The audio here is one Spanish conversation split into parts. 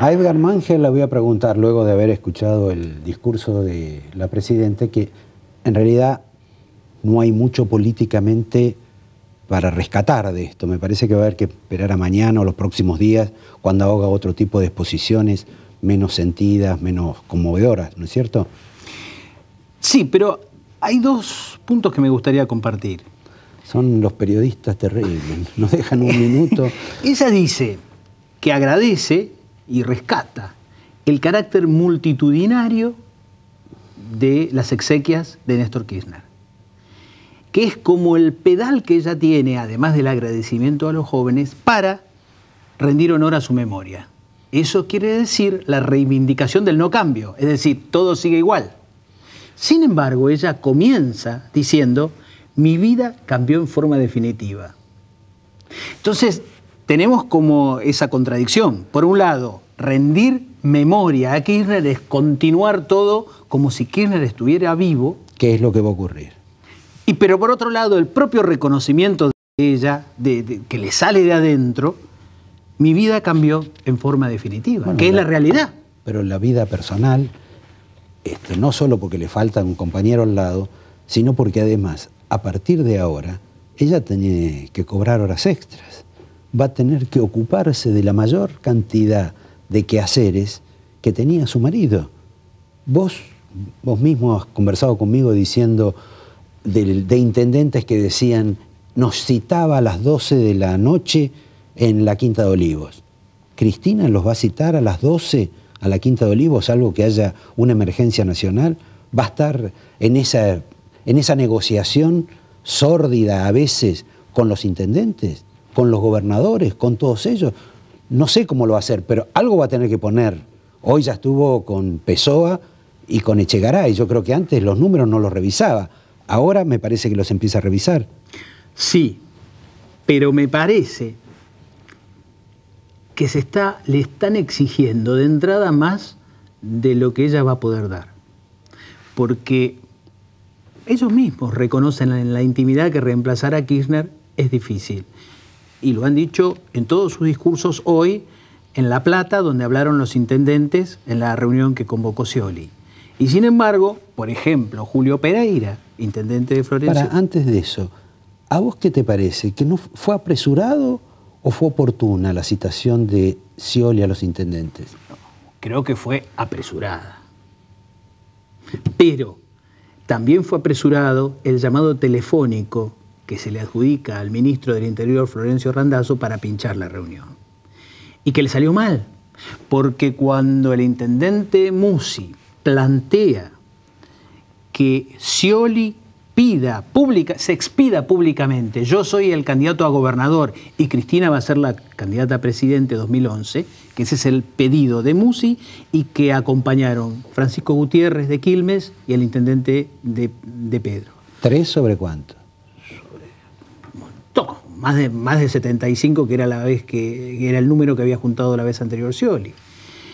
A Edgar Mangel le voy a preguntar, luego de haber escuchado el discurso de la Presidenta, que en realidad no hay mucho políticamente para rescatar de esto. Me parece que va a haber que esperar a mañana o los próximos días, cuando haga otro tipo de exposiciones menos sentidas, menos conmovedoras, ¿no es cierto? Sí, pero hay dos puntos que me gustaría compartir. Son los periodistas terribles, nos dejan un minuto. Ella dice que agradece y rescata el carácter multitudinario de las exequias de Néstor Kirchner, que es como el pedal que ella tiene, además del agradecimiento a los jóvenes, para rendir honor a su memoria. Eso quiere decir la reivindicación del no cambio, es decir, todo sigue igual. Sin embargo, ella comienza diciendo, mi vida cambió en forma definitiva. Entonces, tenemos como esa contradicción. Por un lado, rendir memoria a Kirchner es continuar todo como si Kirchner estuviera vivo. ¿Qué es lo que va a ocurrir? Y pero por otro lado, el propio reconocimiento de ella, de, que le sale de adentro, mi vida cambió en forma definitiva, que es la realidad. Pero la vida personal, este, no solo porque le falta un compañero al lado, sino porque además, a partir de ahora, ella tiene que cobrar horas extras va a tener que ocuparse de la mayor cantidad de quehaceres que tenía su marido. Vos, vos mismo has conversado conmigo diciendo de, intendentes que decían, nos citaba a las 12 de la noche en la Quinta de Olivos. Cristina los va a citar a las 12 a la Quinta de Olivos, salvo que haya una emergencia nacional. Va a estar en esa, en esa negociación sórdida a veces con los intendentes con los gobernadores, con todos ellos. No sé cómo lo va a hacer, pero algo va a tener que poner. Hoy ya estuvo con Pessoa y con Echegaray. Yo creo que antes los números no los revisaba. Ahora me parece que los empieza a revisar. Sí, pero me parece que se está, le están exigiendo de entrada más de lo que ella va a poder dar. Porque ellos mismos reconocen en la intimidad que reemplazar a Kirchner es difícil y lo han dicho en todos sus discursos hoy en La Plata, donde hablaron los intendentes en la reunión que convocó Scioli. Y sin embargo, por ejemplo, Julio Pereira, intendente de Florencia. antes de eso, ¿a vos qué te parece? ¿Que no fue apresurado o fue oportuna la citación de Scioli a los intendentes? creo que fue apresurada. Pero también fue apresurado el llamado telefónico que se le adjudica al ministro del Interior Florencio Randazzo para pinchar la reunión. Y que le salió mal, porque cuando el intendente Musi plantea que Scioli pida pública, se expida públicamente, yo soy el candidato a gobernador y Cristina va a ser la candidata a presidente 2011, que ese es el pedido de Musi y que acompañaron Francisco Gutiérrez de Quilmes y el intendente de, de Pedro. ¿Tres sobre cuánto? más de, más de 75, que era, la vez que, era el número que había juntado la vez anterior Scioli.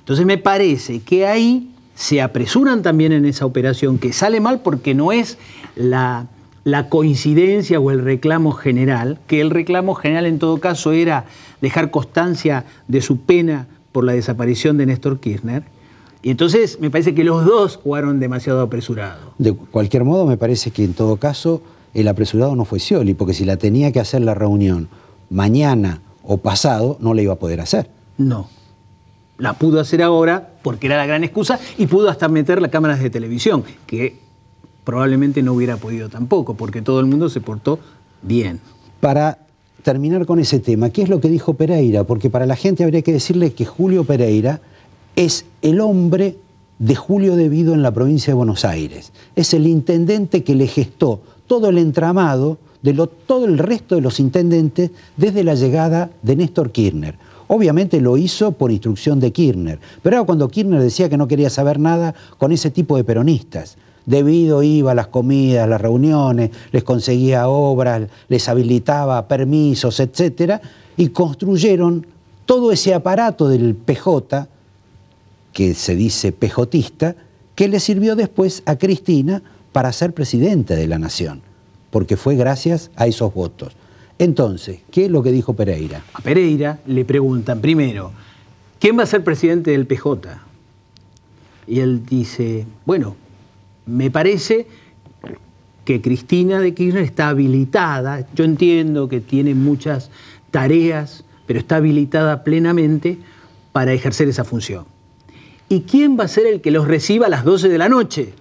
Entonces me parece que ahí se apresuran también en esa operación que sale mal porque no es la, la, coincidencia o el reclamo general, que el reclamo general en todo caso era dejar constancia de su pena por la desaparición de Néstor Kirchner. Y entonces me parece que los dos jugaron demasiado apresurado. De cualquier modo, me parece que en todo caso el apresurado no fue Scioli, porque si la tenía que hacer la reunión mañana o pasado, no la iba a poder hacer. No. La pudo hacer ahora porque era la gran excusa y pudo hasta meter las cámaras de televisión, que probablemente no hubiera podido tampoco, porque todo el mundo se portó bien. Para terminar con ese tema, ¿qué es lo que dijo Pereira? Porque para la gente habría que decirle que Julio Pereira es el hombre de Julio debido en la provincia de Buenos Aires. Es el intendente que le gestó todo el entramado de todo el resto de los intendentes desde la llegada de Néstor Kirchner. Obviamente lo hizo por instrucción de Kirchner, pero cuando Kirchner decía que no quería saber nada con ese tipo de peronistas. Debido iba a las comidas, las reuniones, les conseguía obras, les habilitaba permisos, etc. Y construyeron todo ese aparato del PJ, que se dice pejotista, que le sirvió después a Cristina para ser presidente de la nación, porque fue gracias a esos votos. Entonces, ¿qué es lo que dijo Pereira? A Pereira le preguntan primero, ¿quién va a ser presidente del PJ? Y él dice, bueno, me parece que Cristina de Kirchner está habilitada, yo entiendo que tiene muchas tareas, pero está habilitada plenamente para ejercer esa función. ¿Y quién va a ser el que los reciba a las 12 de la noche?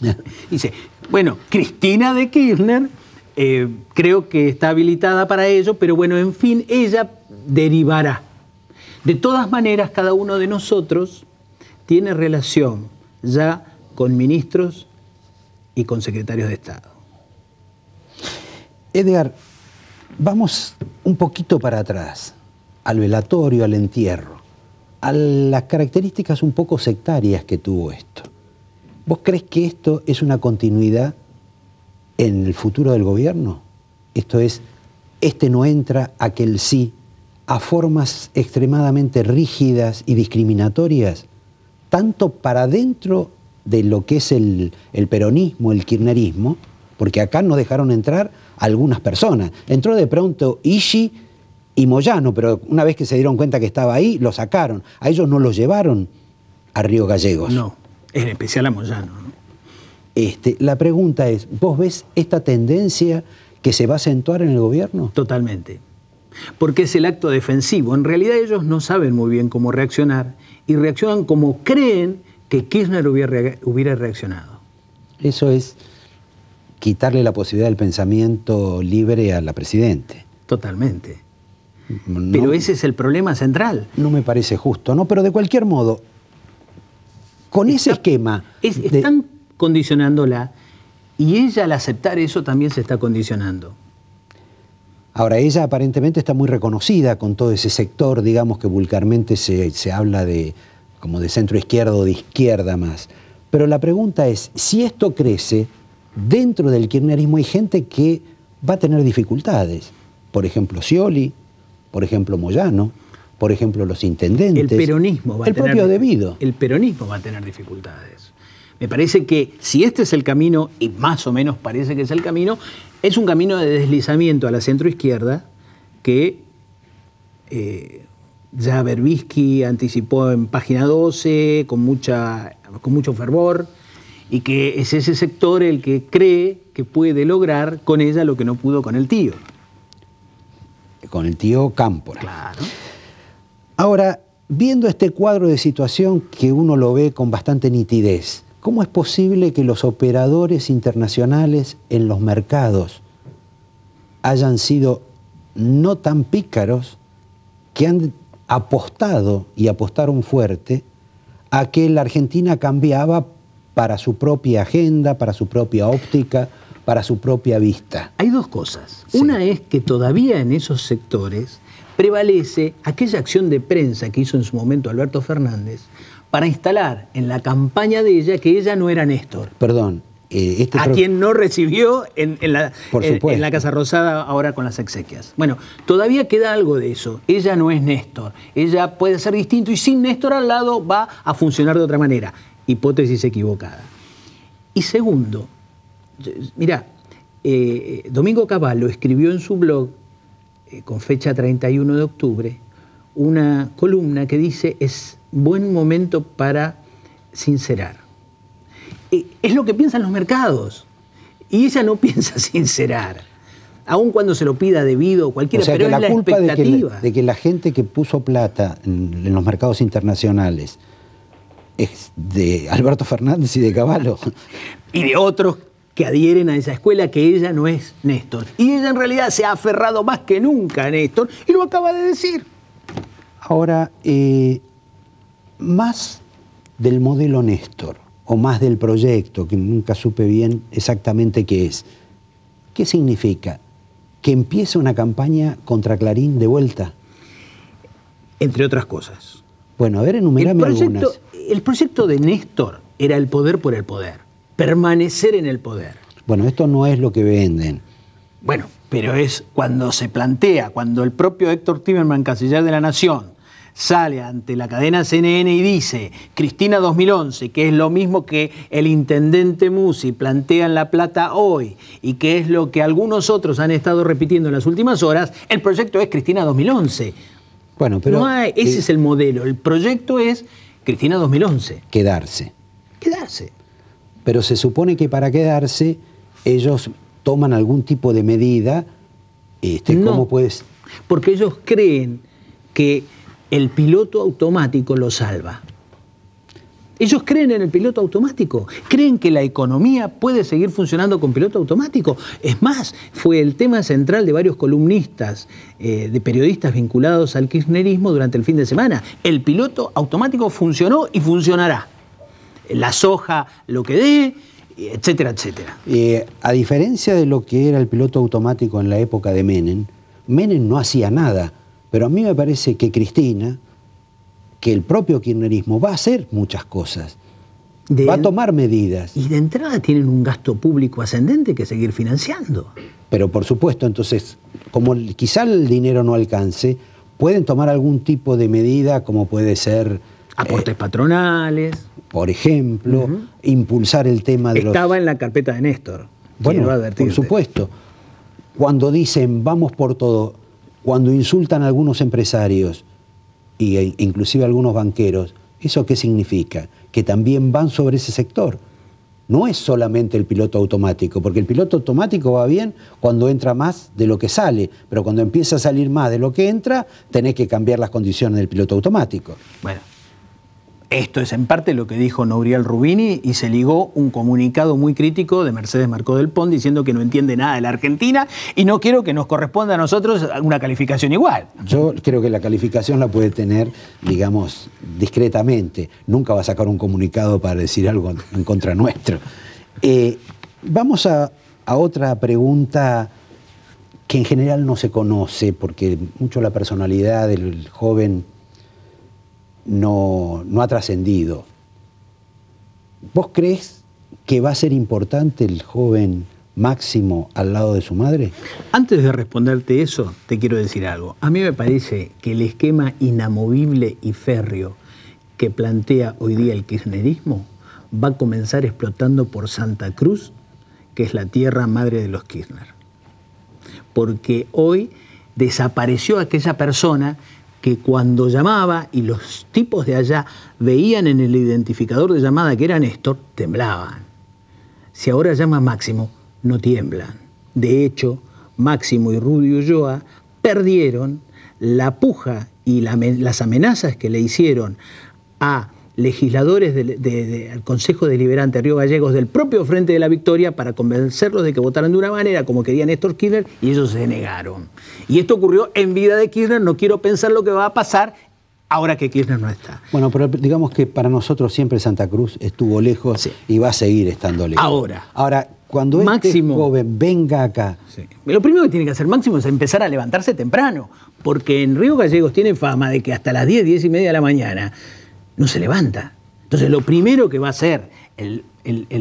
Dice, bueno, Cristina de Kirchner eh, creo que está habilitada para ello, pero bueno, en fin, ella derivará. De todas maneras, cada uno de nosotros tiene relación ya con ministros y con secretarios de Estado. Edgar, vamos un poquito para atrás, al velatorio, al entierro, a las características un poco sectarias que tuvo esto. ¿Vos crees que esto es una continuidad en el futuro del gobierno? Esto es, este no entra, aquel sí, a formas extremadamente rígidas y discriminatorias, tanto para dentro de lo que es el, peronismo, el kirchnerismo, porque acá no dejaron entrar algunas personas. Entró de pronto Ishi y Moyano, pero una vez que se dieron cuenta que estaba ahí, lo sacaron. A ellos no los llevaron a Río Gallegos. No. En especial a Moyano. Este, la pregunta es, ¿vos ves esta tendencia que se va a acentuar en el gobierno? Totalmente. Porque es el acto defensivo. En realidad ellos no saben muy bien cómo reaccionar y reaccionan como creen que Kirchner hubiera reaccionado. Eso es quitarle la posibilidad del pensamiento libre a la presidente. Totalmente. Pero ese es el problema central. No me parece justo, ¿no? Pero de cualquier modo, con ese esquema. están condicionándola y ella al aceptar eso también se está condicionando. Ahora, ella aparentemente está muy reconocida con todo ese sector, digamos que vulgarmente se, habla de como de centro izquierdo o de izquierda más. Pero la pregunta es, si esto crece, dentro del kirchnerismo hay gente que va a tener dificultades. Por ejemplo, Scioli, por ejemplo, Moyano por ejemplo, los intendentes. El peronismo va a el tener, propio debido. El peronismo va a tener dificultades. Me parece que si este es el camino, y más o menos parece que es el camino, es un camino de deslizamiento a la centroizquierda que eh, ya Berbisky anticipó en página 12 con, mucha, con mucho fervor y que es ese sector el que cree que puede lograr con ella lo que no pudo con el tío. Con el tío Cámpora. Claro. Ahora, viendo este cuadro de situación que uno lo ve con bastante nitidez, ¿cómo es posible que los operadores internacionales en los mercados hayan sido no tan pícaros que han apostado y apostaron fuerte a que la Argentina cambiaba para su propia agenda, para su propia óptica, para su propia vista. Hay dos cosas. Una es que todavía en esos sectores prevalece aquella acción de prensa que hizo en su momento Alberto Fernández para instalar en la campaña de ella que ella no era Néstor. Perdón. Eh, este a quien no recibió en, la, Casa Rosada ahora con las exequias. Bueno, todavía queda algo de eso. Ella no es Néstor. Ella puede ser distinto y sin Néstor al lado va a funcionar de otra manera. Hipótesis equivocada. Y segundo, eh, mira, eh, Domingo Cavallo escribió en su blog eh, con fecha 31 de octubre, una columna que dice es buen momento para sincerar. es lo que piensan los mercados. Y ella no piensa sincerar. Aun cuando se lo pida debido cualquier o sea, pero es la, culpa De que, la gente que puso plata en, en los mercados internacionales es de Alberto Fernández y de Caballo. y de otros que adhieren a esa escuela, que ella no es Néstor. Y ella en realidad se ha aferrado más que nunca a Néstor y lo acaba de decir. Ahora, eh, más del modelo Néstor o más del proyecto, que nunca supe bien exactamente qué es, ¿qué significa? ¿Que empieza una campaña contra Clarín de vuelta? Entre otras cosas. Bueno, a ver, enumerame el proyecto, algunas. El proyecto de Néstor era el poder por el poder permanecer en el poder. Bueno, esto no es lo que venden. Bueno, pero es cuando se plantea, cuando el propio Héctor Timerman, canciller de la Nación, sale ante la cadena CNN y dice, Cristina 2011, que es lo mismo que el intendente Musi plantea en La Plata hoy y que es lo que algunos otros han estado repitiendo en las últimas horas, el proyecto es Cristina 2011. Bueno, pero... ese es el modelo, el proyecto es Cristina 2011. Quedarse. Quedarse pero se supone que para quedarse ellos toman algún tipo de medida. Este, ¿Cómo puedes...? Porque ellos creen que el piloto automático lo salva. Ellos creen en el piloto automático, creen que la economía puede seguir funcionando con piloto automático. Es más, fue el tema central de varios columnistas, eh, de periodistas vinculados al kirchnerismo durante el fin de semana. El piloto automático funcionó y funcionará la soja, lo que dé, etcétera, etcétera. Eh, a diferencia de lo que era el piloto automático en la época de Menem, Menem no hacía nada, pero a mí me parece que Cristina, que el propio kirchnerismo va a hacer muchas cosas. va a tomar medidas. Y de entrada tienen un gasto público ascendente que seguir financiando. Pero por supuesto, entonces, como quizá el dinero no alcance, pueden tomar algún tipo de medida como puede ser... Aportes eh, patronales por ejemplo, impulsar el tema de Estaba los... Estaba en la carpeta de Néstor. Bueno, por supuesto. Cuando dicen vamos por todo, cuando insultan a algunos empresarios e inclusive a algunos banqueros, ¿eso qué significa? Que también van sobre ese sector. No es solamente el piloto automático, porque el piloto automático va bien cuando entra más de lo que sale, pero cuando empieza a salir más de lo que entra, tenés que cambiar las condiciones del piloto automático. Bueno, esto es en parte lo que dijo Nouriel Rubini y se ligó un comunicado muy crítico de Mercedes Marcó del Pont diciendo que no entiende nada de la Argentina y no quiero que nos corresponda a nosotros una calificación igual. Yo creo que la calificación la puede tener, digamos, discretamente. Nunca va a sacar un comunicado para decir algo en contra nuestro. Eh, vamos a otra pregunta que en general no se conoce porque mucho la personalidad del joven no, no ha trascendido. ¿Vos crees que va a ser importante el joven Máximo al lado de su madre? Antes de responderte eso, te quiero decir algo. A mí me parece que el esquema inamovible y férreo que plantea hoy día el kirchnerismo va a comenzar explotando por Santa Cruz, que es la tierra madre de los Kirchner. Porque hoy desapareció aquella persona que cuando llamaba y los tipos de allá veían en el identificador de llamada que era Néstor, temblaban. Si ahora llama Máximo, no tiemblan. De hecho, Máximo y Rudy Ulloa perdieron la puja y las amenazas que le hicieron a legisladores del Consejo Deliberante Río Gallegos del propio Frente de la Victoria para convencerlos de que votaran de una manera como quería Néstor Kirchner y ellos se negaron. Y esto ocurrió en vida de Kirchner, no quiero pensar lo que va a pasar ahora que Kirchner no está. Bueno, pero digamos que para nosotros siempre Santa Cruz estuvo lejos y va a seguir estando lejos. Ahora. Ahora, cuando este joven venga acá. Lo primero que tiene que hacer Máximo es empezar a levantarse temprano, porque en Río Gallegos tiene fama de que hasta las 10, 10 y media de la mañana no se levanta. Entonces, lo primero que va a ser el,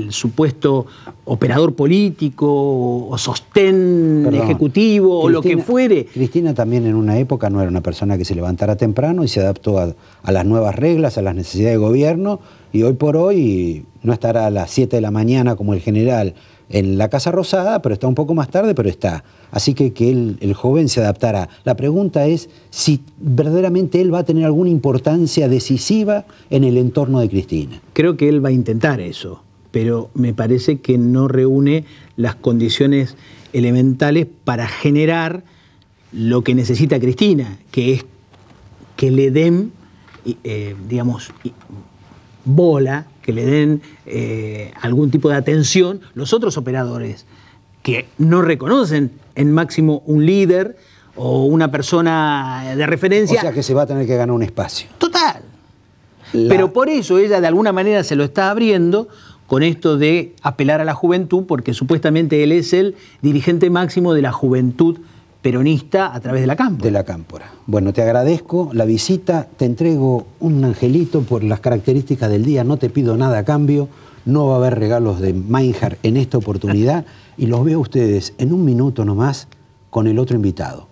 supuesto operador político o sostén ejecutivo o lo que fuere. Cristina también en una época no era una persona que se levantara temprano y se adaptó a, a las nuevas reglas, a las necesidades de gobierno, y hoy por hoy no estará a las 7 de la mañana como el general en la Casa Rosada, pero está un poco más tarde, pero está. Así que que el, joven se adaptará. La pregunta es si verdaderamente él va a tener alguna importancia decisiva en el entorno de Cristina. Creo que él va a intentar eso, pero me parece que no reúne las condiciones elementales para generar lo que necesita Cristina, que es que le den, eh, digamos, bola que le den eh, algún tipo de atención los otros operadores que no reconocen en máximo un líder o una persona de referencia. O sea que se va a tener que ganar un espacio. Total. Pero por eso ella de alguna manera se lo está abriendo con esto de apelar a la juventud, porque supuestamente él es el dirigente máximo de la juventud peronista a través de la cámpora. De la cámpora. Bueno, te agradezco la visita, te entrego un angelito por las características del día, no te pido nada a cambio, no va a haber regalos de Meinhard en esta oportunidad y los veo a ustedes en un minuto nomás con el otro invitado,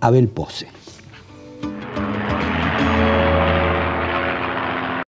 Abel Pose.